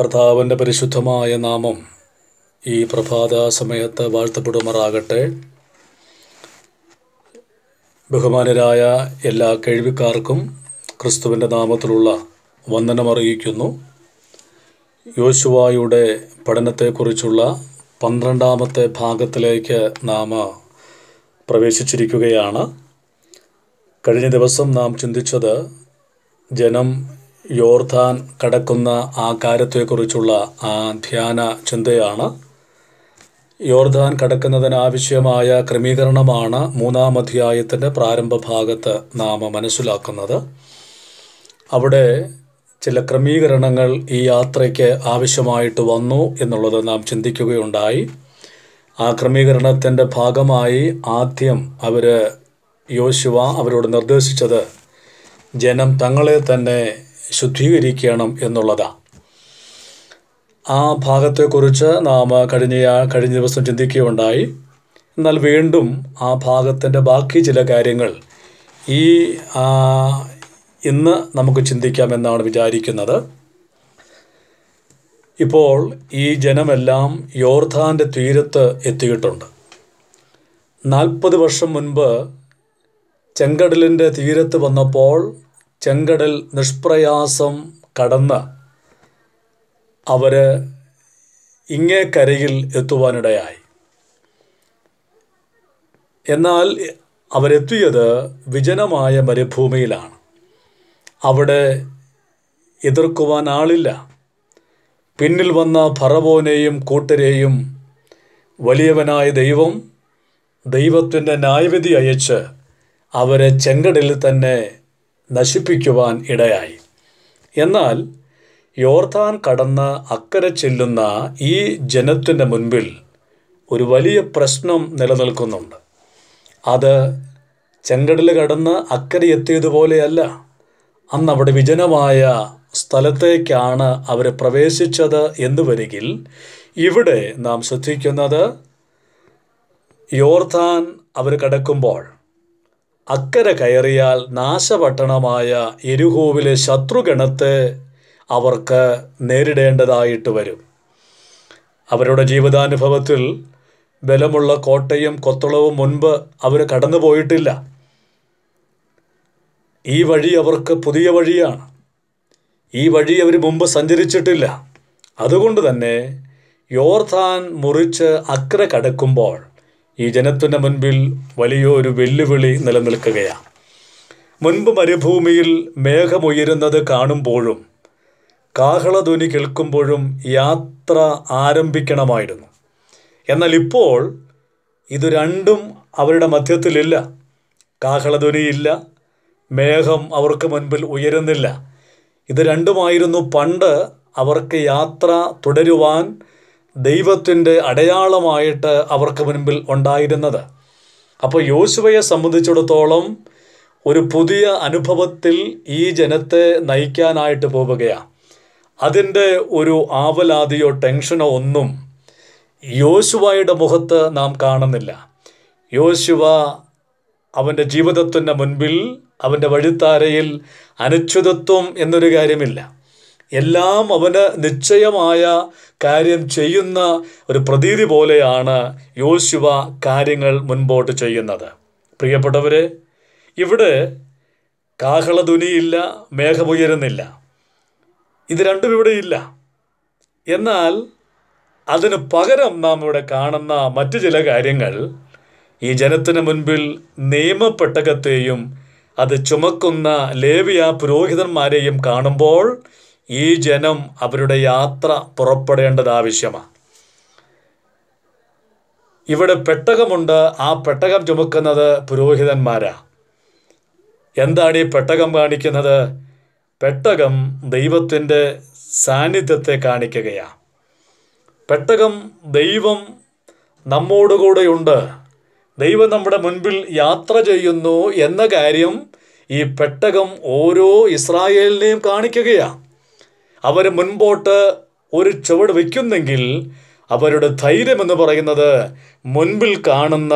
കർത്താവിൻ്റെ പരിശുദ്ധമായ നാമം ഈ പ്രഭാത സമയത്ത് വാഴ്ത്തപ്പെടുമാറാകട്ടെ ബഹുമാനരായ എല്ലാ കേൾവിക്കാർക്കും ക്രിസ്തുവിൻ്റെ നാമത്തിലുള്ള വന്ദനമറിയിക്കുന്നു യോശുവായുടെ പഠനത്തെക്കുറിച്ചുള്ള പന്ത്രണ്ടാമത്തെ ഭാഗത്തിലേക്ക് നാം പ്രവേശിച്ചിരിക്കുകയാണ് കഴിഞ്ഞ ദിവസം നാം ചിന്തിച്ചത് ജനം യോർദാൻ കടക്കുന്ന ആ കാര്യത്തെക്കുറിച്ചുള്ള ആ ധ്യാന ചിന്തയാണ് യോർദാൻ കടക്കുന്നതിനാവശ്യമായ ക്രമീകരണമാണ് മൂന്നാം അധ്യായത്തിൻ്റെ പ്രാരംഭ ഭാഗത്ത് നാം മനസ്സിലാക്കുന്നത് അവിടെ ചില ക്രമീകരണങ്ങൾ ഈ യാത്രയ്ക്ക് ആവശ്യമായിട്ട് വന്നു എന്നുള്ളത് നാം ചിന്തിക്കുകയുണ്ടായി ആ ക്രമീകരണത്തിൻ്റെ ഭാഗമായി ആദ്യം അവർ യോശുവ അവരോട് നിർദ്ദേശിച്ചത് ജനം തങ്ങളെ തന്നെ ശുദ്ധീകരിക്കണം എന്നുള്ളതാണ് ആ ഭാഗത്തെക്കുറിച്ച് നാം കഴിഞ്ഞ കഴിഞ്ഞ ദിവസം ചിന്തിക്കുകയുണ്ടായി എന്നാൽ വീണ്ടും ആ ഭാഗത്തിൻ്റെ ബാക്കി ചില കാര്യങ്ങൾ ഈ ഇന്ന് നമുക്ക് ചിന്തിക്കാമെന്നാണ് വിചാരിക്കുന്നത് ഇപ്പോൾ ഈ ജനമെല്ലാം യോർധാൻ്റെ തീരത്ത് എത്തിയിട്ടുണ്ട് നാൽപ്പത് വർഷം മുൻപ് ചെങ്കടലിൻ്റെ തീരത്ത് വന്നപ്പോൾ ചെങ്കടൽ നിഷ്പ്രയാസം കടന്ന് അവർ ഇങ്ങേ കരയിൽ എത്തുവാനിടയായി എന്നാൽ അവരെത്തിയത് വിജനമായ മരുഭൂമിയിലാണ് അവിടെ എതിർക്കുവാൻ ആളില്ല പിന്നിൽ വന്ന ഫറവോനെയും കൂട്ടരെയും വലിയവനായ ദൈവം ദൈവത്തിൻ്റെ ന്യായവിധി അയച്ച് അവരെ ചെങ്കടലിൽ തന്നെ നശിപ്പിക്കുവാൻ ഇടയായി എന്നാൽ യോർദാൻ കടന്ന് അക്കരെ ചെല്ലുന്ന ഈ ജനത്തിൻ്റെ മുൻപിൽ ഒരു വലിയ പ്രശ്നം നിലനിൽക്കുന്നുണ്ട് അത് ചെങ്കടൽ കടന്ന് അക്കരെ എത്തിയതുപോലെയല്ല അന്ന് അവിടെ വിജനമായ സ്ഥലത്തേക്കാണ് അവർ പ്രവേശിച്ചത് എന്ന് വരികിൽ ഇവിടെ നാം ശ്രദ്ധിക്കുന്നത് യോർദാൻ അവർ കടക്കുമ്പോൾ അക്കരെ കയറിയാൽ നാശപട്ടണമായ എരുഹോവിലെ ശത്രുഗണത്തെ അവർക്ക് നേരിടേണ്ടതായിട്ട് വരും അവരുടെ ജീവിതാനുഭവത്തിൽ ബലമുള്ള കോട്ടയും കൊത്തളവും മുൻപ് അവർ കടന്നുപോയിട്ടില്ല ഈ വഴി അവർക്ക് പുതിയ വഴിയാണ് ഈ വഴി അവർ മുമ്പ് സഞ്ചരിച്ചിട്ടില്ല അതുകൊണ്ട് തന്നെ യോർഥാൻ മുറിച്ച് അക്കരെ കടക്കുമ്പോൾ ഈ ജനത്തിൻ്റെ മുൻപിൽ വലിയൊരു വെല്ലുവിളി നിലനിൽക്കുകയാണ് മുൻപ് മരുഭൂമിയിൽ മേഘമുയരുന്നത് കാണുമ്പോഴും കാഹളധ്വനി കേൾക്കുമ്പോഴും യാത്ര ആരംഭിക്കണമായിരുന്നു എന്നാൽ ഇപ്പോൾ ഇത് രണ്ടും അവരുടെ മധ്യത്തിലില്ല കാഹളധ്വനിയില്ല മേഘം അവർക്ക് മുൻപിൽ ഉയരുന്നില്ല ഇത് രണ്ടുമായിരുന്നു പണ്ട് അവർക്ക് യാത്ര തുടരുവാൻ ദൈവത്തിൻ്റെ അടയാളമായിട്ട് അവർക്ക് മുൻപിൽ ഉണ്ടായിരുന്നത് അപ്പോൾ യോശുവയെ സംബന്ധിച്ചിടത്തോളം ഒരു പുതിയ അനുഭവത്തിൽ ഈ ജനത്തെ നയിക്കാനായിട്ട് പോവുകയാണ് അതിൻ്റെ ഒരു ആവലാതിയോ ടെൻഷനോ ഒന്നും യോശുവയുടെ മുഖത്ത് നാം കാണുന്നില്ല യോശുവ അവൻ്റെ ജീവിതത്തിൻ്റെ മുൻപിൽ അവൻ്റെ വഴിത്താരയിൽ അനുച്ഛുതത്വം എന്നൊരു കാര്യമില്ല എല്ലാം അവന് നിശ്ചയമായ കാര്യം ചെയ്യുന്ന ഒരു പ്രതീതി പോലെയാണ് യോശുവ കാര്യങ്ങൾ മുൻപോട്ട് ചെയ്യുന്നത് പ്രിയപ്പെട്ടവരെ ഇവിടെ കാഹളധ്വനിയില്ല മേഘമുയരുന്നില്ല ഇത് രണ്ടും ഇവിടെ ഇല്ല എന്നാൽ അതിന് പകരം നാം ഇവിടെ കാണുന്ന മറ്റു ചില കാര്യങ്ങൾ ഈ ജനത്തിന് മുൻപിൽ നിയമപ്പെട്ടകത്തെയും അത് ചുമക്കുന്ന ലേവിയ പുരോഹിതന്മാരെയും കാണുമ്പോൾ ഈ ജനം അവരുടെ യാത്ര പുറപ്പെടേണ്ടത് ആവശ്യമാണ് ഇവിടെ പെട്ടകമുണ്ട് ആ പെട്ടകം ചുമക്കുന്നത് പുരോഹിതന്മാരാ എന്താണ് ഈ പെട്ടകം കാണിക്കുന്നത് പെട്ടകം ദൈവത്തിൻ്റെ സാന്നിധ്യത്തെ കാണിക്കുകയാണ് പെട്ടകം ദൈവം നമ്മോടുകൂടെയുണ്ട് ദൈവം നമ്മുടെ മുൻപിൽ യാത്ര ചെയ്യുന്നു എന്ന കാര്യം ഈ പെട്ടകം ഓരോ ഇസ്രായേലിനെയും കാണിക്കുകയാണ് അവർ മുൻപോട്ട് ഒരു ചുവട് വയ്ക്കുന്നെങ്കിൽ അവരുടെ ധൈര്യമെന്ന് പറയുന്നത് മുൻപിൽ കാണുന്ന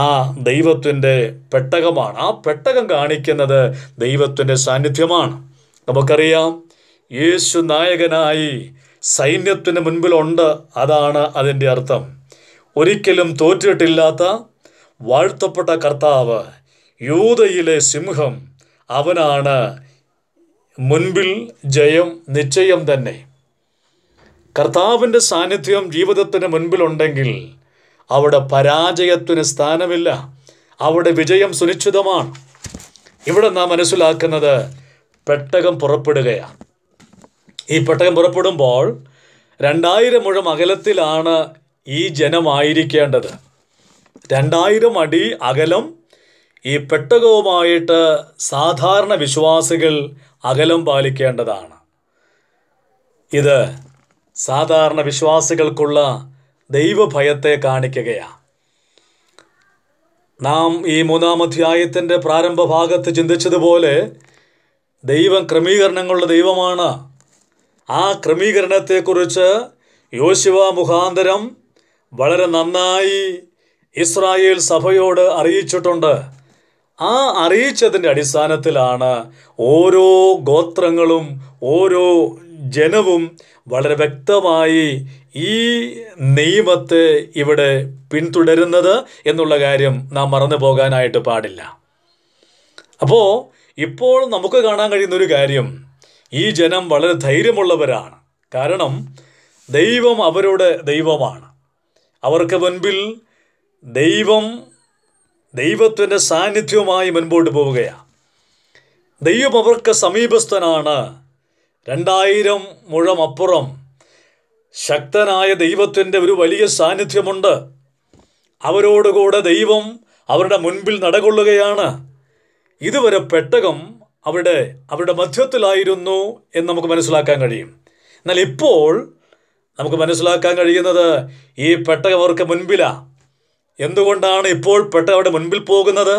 ആ ദൈവത്തിൻ്റെ പെട്ടകമാണ് ആ പെട്ടകം കാണിക്കുന്നത് ദൈവത്തിൻ്റെ സാന്നിധ്യമാണ് നമുക്കറിയാം യേശു നായകനായി സൈന്യത്തിന് മുൻപിലുണ്ട് അതാണ് അതിൻ്റെ അർത്ഥം ഒരിക്കലും തോറ്റിട്ടില്ലാത്ത വാഴ്ത്തപ്പെട്ട കർത്താവ് യൂതയിലെ സിംഹം അവനാണ് മുൻപിൽ ജയം നിശ്ചയം തന്നെ കർത്താവിൻ്റെ സാന്നിധ്യം ജീവിതത്തിന് മുൻപിലുണ്ടെങ്കിൽ അവിടെ പരാജയത്തിന് സ്ഥാനമില്ല അവിടെ വിജയം സുനിശ്ചിതമാണ് ഇവിടെ നാം മനസ്സിലാക്കുന്നത് പെട്ടകം പുറപ്പെടുകയാണ് ഈ പെട്ടകം പുറപ്പെടുമ്പോൾ രണ്ടായിരം മുഴം അകലത്തിലാണ് ഈ ജനമായിരിക്കേണ്ടത് രണ്ടായിരം അടി അകലം ഈ പെട്ടകവുമായിട്ട് സാധാരണ വിശ്വാസികൾ അകലം പാലിക്കേണ്ടതാണ് ഇത് സാധാരണ വിശ്വാസികൾക്കുള്ള ദൈവഭയത്തെ കാണിക്കുകയാണ് നാം ഈ മൂന്നാം അധ്യായത്തിൻ്റെ പ്രാരംഭ ഭാഗത്ത് ചിന്തിച്ചതുപോലെ ദൈവം ക്രമീകരണങ്ങളുടെ ദൈവമാണ് ആ ക്രമീകരണത്തെക്കുറിച്ച് യോശുവ മുഖാന്തരം വളരെ നന്നായി ഇസ്രായേൽ സഭയോട് അറിയിച്ചിട്ടുണ്ട് ആ അറിയിച്ചതിൻ്റെ അടിസ്ഥാനത്തിലാണ് ഓരോ ഗോത്രങ്ങളും ഓരോ ജനവും വളരെ വ്യക്തമായി ഈ നിയമത്തെ ഇവിടെ പിന്തുടരുന്നത് എന്നുള്ള കാര്യം നാം മറന്നു പോകാനായിട്ട് പാടില്ല അപ്പോൾ ഇപ്പോൾ നമുക്ക് കാണാൻ കഴിയുന്നൊരു കാര്യം ഈ ജനം വളരെ ധൈര്യമുള്ളവരാണ് കാരണം ദൈവം അവരുടെ ദൈവമാണ് അവർക്ക് മുൻപിൽ ദൈവം ദൈവത്തിൻ്റെ സാന്നിധ്യവുമായി മുൻപോട്ട് പോവുകയാണ് ദൈവം അവർക്ക് സമീപസ്ഥനാണ് രണ്ടായിരം മുഴമപ്പുറം ശക്തനായ ദൈവത്തിൻ്റെ ഒരു വലിയ സാന്നിധ്യമുണ്ട് അവരോടുകൂടെ ദൈവം അവരുടെ മുൻപിൽ നടകൊള്ളുകയാണ് ഇതുവരെ പെട്ടകം അവരുടെ അവരുടെ മധ്യത്തിലായിരുന്നു എന്ന് നമുക്ക് മനസ്സിലാക്കാൻ കഴിയും എന്നാൽ ഇപ്പോൾ നമുക്ക് മനസ്സിലാക്കാൻ കഴിയുന്നത് ഈ പെട്ടകം അവർക്ക് മുൻപിലാണ് എന്തുകൊണ്ടാണ് ഇപ്പോൾ പെട്ട അവിടെ മുൻപിൽ പോകുന്നത്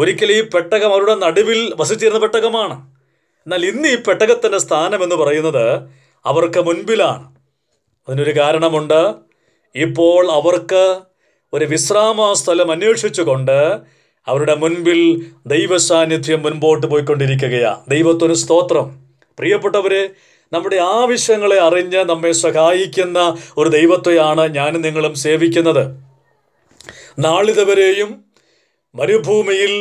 ഒരിക്കൽ ഈ പെട്ടകം അവരുടെ നടുവിൽ വസിച്ചിരുന്ന പെട്ടകമാണ് എന്നാൽ ഇന്ന് ഈ പെട്ടകത്തിൻ്റെ സ്ഥാനം എന്ന് പറയുന്നത് അവർക്ക് മുൻപിലാണ് അതിനൊരു കാരണമുണ്ട് ഇപ്പോൾ അവർക്ക് ഒരു വിശ്രാമ സ്ഥലം അന്വേഷിച്ചുകൊണ്ട് അവരുടെ മുൻപിൽ ദൈവ സാന്നിധ്യം മുൻപോട്ട് പോയിക്കൊണ്ടിരിക്കുകയാണ് ദൈവത്തൊരു സ്തോത്രം പ്രിയപ്പെട്ടവരെ നമ്മുടെ ആവശ്യങ്ങളെ അറിഞ്ഞ് നമ്മെ സഹായിക്കുന്ന ഒരു ദൈവത്തെയാണ് ഞാനും നിങ്ങളും സേവിക്കുന്നത് നാളിതവരെയും മരുഭൂമിയിൽ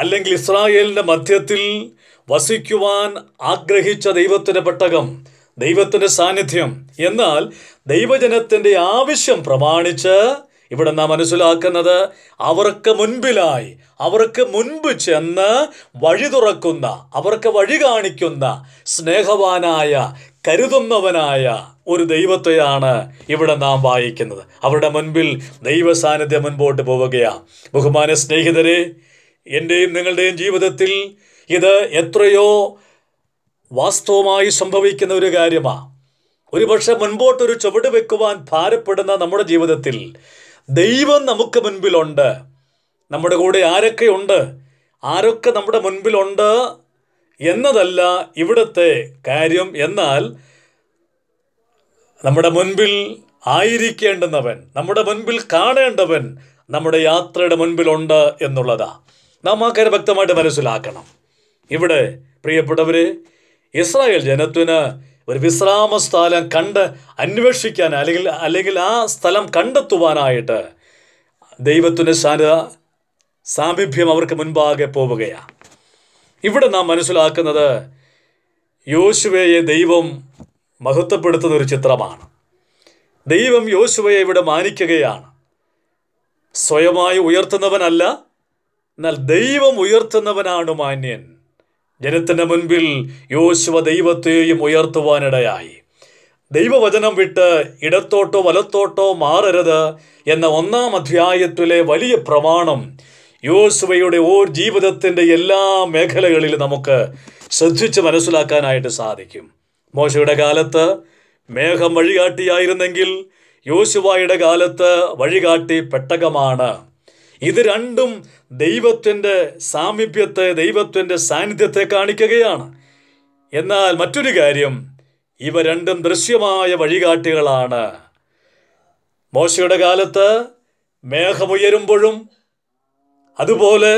അല്ലെങ്കിൽ ഇസ്രായേലിൻ്റെ മധ്യത്തിൽ വസിക്കുവാൻ ആഗ്രഹിച്ച ദൈവത്തിൻ്റെ പെട്ടകം ദൈവത്തിൻ്റെ സാന്നിധ്യം എന്നാൽ ദൈവജനത്തിൻ്റെ ആവശ്യം പ്രമാണിച്ച് ഇവിടെ നാം മനസ്സിലാക്കുന്നത് അവർക്ക് മുൻപിലായി അവർക്ക് മുൻപ് ചെന്ന് വഴി തുറക്കുന്ന അവർക്ക് വഴി കാണിക്കുന്ന സ്നേഹവാനായ കരുതുന്നവനായ ഒരു ദൈവത്തെയാണ് ഇവിടെ നാം വായിക്കുന്നത് അവരുടെ മുൻപിൽ ദൈവ സാന്നിധ്യം മുൻപോട്ട് പോവുകയാണ് ബഹുമാന സ്നേഹിതരെ എൻ്റെയും നിങ്ങളുടെയും ജീവിതത്തിൽ ഇത് എത്രയോ വാസ്തവമായി സംഭവിക്കുന്ന ഒരു കാര്യമാണ് ഒരുപക്ഷെ മുൻപോട്ടൊരു ചുവട് വെക്കുവാൻ ഭാരപ്പെടുന്ന നമ്മുടെ ജീവിതത്തിൽ ദൈവം നമുക്ക് മുൻപിലുണ്ട് നമ്മുടെ കൂടെ ആരൊക്കെയുണ്ട് ആരൊക്കെ നമ്മുടെ മുൻപിലുണ്ട് എന്നതല്ല ഇവിടുത്തെ കാര്യം എന്നാൽ നമ്മുടെ മുൻപിൽ ആയിരിക്കേണ്ടുന്നവൻ നമ്മുടെ മുൻപിൽ കാണേണ്ടവൻ നമ്മുടെ യാത്രയുടെ മുൻപിലുണ്ട് എന്നുള്ളതാ നാം ആ കാര്യം വ്യക്തമായിട്ട് മനസ്സിലാക്കണം ഇവിടെ പ്രിയപ്പെട്ടവർ ഇസ്രായേൽ ജനത്തിന് ഒരു വിശ്രാമ സ്ഥലം കണ്ട് അന്വേഷിക്കാൻ അല്ലെങ്കിൽ അല്ലെങ്കിൽ ആ സ്ഥലം കണ്ടെത്തുവാനായിട്ട് ദൈവത്തിൻ്റെ സാന്നിധ സാമീപ്യം അവർക്ക് മുൻപാകെ പോവുകയാണ് ഇവിടെ നാം മനസ്സിലാക്കുന്നത് യോശുവയെ ദൈവം മഹത്വപ്പെടുത്തുന്ന ഒരു ചിത്രമാണ് ദൈവം യോശുവയെ ഇവിടെ മാനിക്കുകയാണ് സ്വയമായി ഉയർത്തുന്നവനല്ല എന്നാൽ ദൈവം ഉയർത്തുന്നവനാണ് മാന്യൻ ജനത്തിൻ്റെ മുൻപിൽ യോശുവ ദൈവത്തെയും ഉയർത്തുവാനിടയായി ദൈവവചനം വിട്ട് ഇടത്തോട്ടോ വലത്തോട്ടോ മാറരുത് എന്ന ഒന്നാം അധ്യായത്തിലെ വലിയ പ്രമാണം യോസുവയുടെ ഓർ ജീവിതത്തിൻ്റെ എല്ലാ മേഖലകളിലും നമുക്ക് ശ്രദ്ധിച്ച് മനസ്സിലാക്കാനായിട്ട് സാധിക്കും മോശയുടെ കാലത്ത് മേഘം വഴികാട്ടിയായിരുന്നെങ്കിൽ യോശുവായുടെ കാലത്ത് വഴികാട്ടി പെട്ടകമാണ് ഇത് രണ്ടും ദൈവത്തിൻ്റെ സാമീപ്യത്തെ ദൈവത്തിൻ്റെ സാന്നിധ്യത്തെ കാണിക്കുകയാണ് എന്നാൽ മറ്റൊരു കാര്യം ഇവ രണ്ടും ദൃശ്യമായ വഴികാട്ടികളാണ് മോശയുടെ കാലത്ത് മേഘമുയരുമ്പോഴും അതുപോലെ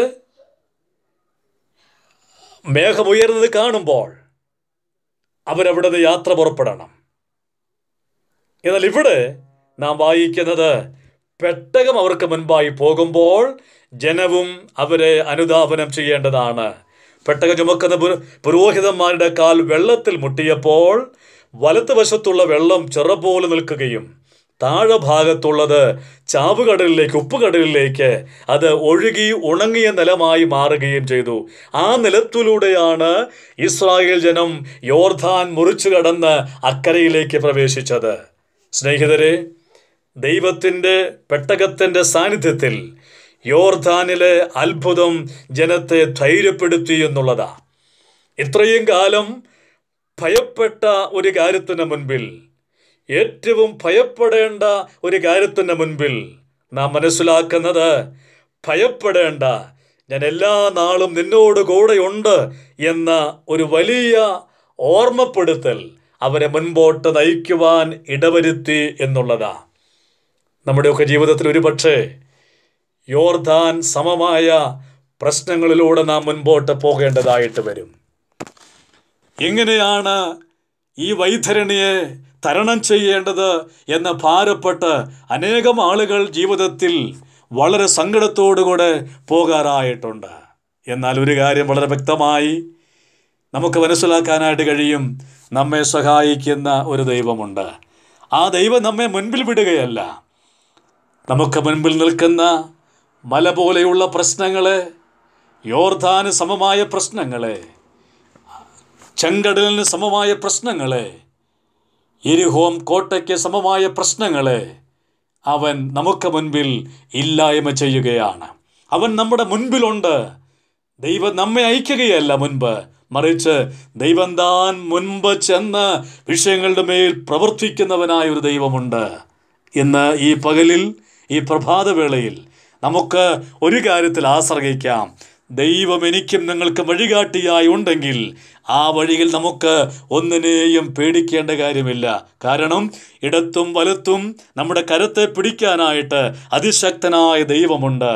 മേഘമുയർന്നത് കാണുമ്പോൾ അവരവിടെ നിന്ന് യാത്ര പുറപ്പെടണം എന്നാൽ ഇവിടെ നാം വായിക്കുന്നത് പെട്ടകം അവർക്ക് മുൻപായി പോകുമ്പോൾ ജനവും അവരെ അനുദാപനം ചെയ്യേണ്ടതാണ് പെട്ടക ചുമക്കുന്ന പുരോഹിതന്മാരുടെ കാൽ വെള്ളത്തിൽ മുട്ടിയപ്പോൾ വലത്തുവശത്തുള്ള വെള്ളം ചെറുപോലെ നിൽക്കുകയും താഴെഭാഗത്തുള്ളത് ചാവുകടലിലേക്ക് ഉപ്പുകടലിലേക്ക് അത് ഒഴുകി ഉണങ്ങിയ നിലമായി മാറുകയും ചെയ്തു ആ നിലത്തിലൂടെയാണ് ഇസ്രായേൽ ജനം യോർധാൻ മുറിച്ചു കടന്ന് അക്കരയിലേക്ക് പ്രവേശിച്ചത് സ്നേഹിതരെ ദൈവത്തിൻ്റെ പെട്ടകത്തിൻ്റെ സാന്നിധ്യത്തിൽ യോർധാനിലെ അത്ഭുതം ജനത്തെ ധൈര്യപ്പെടുത്തി എന്നുള്ളതാണ് ഇത്രയും കാലം ഭയപ്പെട്ട ഒരു കാര്യത്തിന് മുൻപിൽ ഏറ്റവും ഭയപ്പെടേണ്ട ഒരു കാര്യത്തിന് മുൻപിൽ നാം മനസ്സിലാക്കുന്നത് ഭയപ്പെടേണ്ട ഞാൻ എല്ലാ നാളും നിന്നോട് കൂടെയുണ്ട് എന്ന ഒരു വലിയ ഓർമ്മപ്പെടുത്തൽ അവരെ മുൻപോട്ട് നയിക്കുവാൻ ഇടവരുത്തി എന്നുള്ളതാ നമ്മുടെയൊക്കെ ജീവിതത്തിൽ ഒരുപക്ഷെ യോർദാൻ സമമായ പ്രശ്നങ്ങളിലൂടെ നാം മുൻപോട്ട് പോകേണ്ടതായിട്ട് വരും എങ്ങനെയാണ് ഈ വൈതരണിയെ തരണം ചെയ്യേണ്ടത് എന്ന് ഭാരപ്പെട്ട് അനേകം ആളുകൾ ജീവിതത്തിൽ വളരെ സങ്കടത്തോടുകൂടെ പോകാറായിട്ടുണ്ട് എന്നാൽ ഒരു കാര്യം വളരെ വ്യക്തമായി നമുക്ക് മനസ്സിലാക്കാനായിട്ട് കഴിയും നമ്മെ സഹായിക്കുന്ന ഒരു ദൈവമുണ്ട് ആ ദൈവം നമ്മെ മുൻപിൽ വിടുകയല്ല നമുക്ക് മുൻപിൽ നിൽക്കുന്ന മല പോലെയുള്ള പ്രശ്നങ്ങളെ യോർധാന് സമമായ പ്രശ്നങ്ങളെ ചെങ്കടലിന് സമമായ പ്രശ്നങ്ങളെ എരിഹോം കോട്ടയ്ക്ക് സമമായ പ്രശ്നങ്ങളെ അവൻ നമുക്ക് മുൻപിൽ ഇല്ലായ്മ ചെയ്യുകയാണ് അവൻ നമ്മുടെ മുൻപിലുണ്ട് ദൈവം നമ്മെ അയക്കുകയല്ല മുൻപ് മറിച്ച് ദൈവം താൻ മുൻപ് ചെന്ന് വിഷയങ്ങളുടെ മേൽ പ്രവർത്തിക്കുന്നവനായ ഒരു ദൈവമുണ്ട് ഇന്ന് ഈ പകലിൽ ഈ പ്രഭാതവേളയിൽ നമുക്ക് ഒരു കാര്യത്തിൽ ആശ്രയിക്കാം ദൈവം എനിക്കും നിങ്ങൾക്ക് വഴികാട്ടിയായി ഉണ്ടെങ്കിൽ ആ വഴിയിൽ നമുക്ക് ഒന്നിനെയും പേടിക്കേണ്ട കാര്യമില്ല കാരണം ഇടത്തും വലത്തും നമ്മുടെ കരത്തെ പിടിക്കാനായിട്ട് അതിശക്തനായ ദൈവമുണ്ട്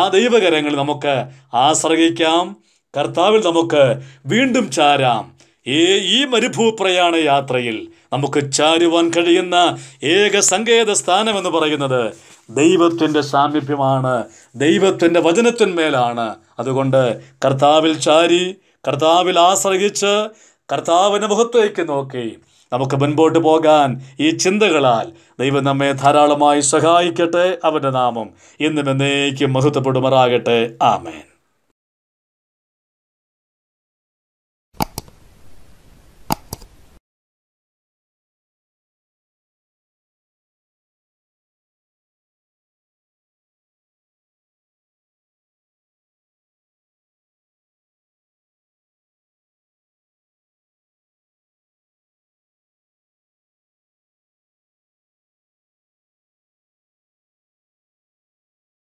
ആ ദൈവകരങ്ങൾ നമുക്ക് ആശ്രയിക്കാം കർത്താവിൽ നമുക്ക് വീണ്ടും ചാരാം ഏ ഈ മരുഭൂപ്രയാണ യാത്രയിൽ നമുക്ക് ചാരുവാൻ കഴിയുന്ന ഏക സങ്കേത സ്ഥാനമെന്ന് പറയുന്നത് ദൈവത്തിൻ്റെ സാമീപ്യമാണ് ദൈവത്തിൻ്റെ വചനത്തിന്മേലാണ് അതുകൊണ്ട് കർത്താവിൽ ചാരി കർത്താവിൽ ആശ്രയിച്ച് കർത്താവിൻ്റെ മുഖത്തേക്ക് നോക്കി നമുക്ക് മുൻപോട്ട് പോകാൻ ഈ ചിന്തകളാൽ ദൈവം നമ്മെ ധാരാളമായി സഹായിക്കട്ടെ അവൻ്റെ നാമം എന്നും എന്നേക്കും മഹത്വപ്പെടുമാറാകട്ടെ ആമേൻ